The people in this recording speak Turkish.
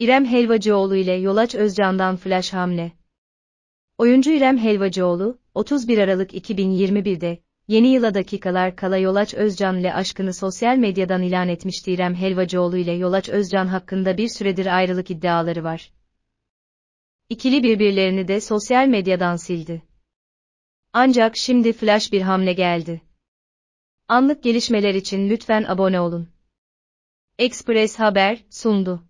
İrem Helvacıoğlu ile Yolaç Özcan'dan flash hamle. Oyuncu İrem Helvacıoğlu, 31 Aralık 2021'de, yeni yıla dakikalar kala Yolaç Özcan ile aşkını sosyal medyadan ilan etmişti İrem Helvacıoğlu ile Yolaç Özcan hakkında bir süredir ayrılık iddiaları var. İkili birbirlerini de sosyal medyadan sildi. Ancak şimdi flash bir hamle geldi. Anlık gelişmeler için lütfen abone olun. Express Haber sundu.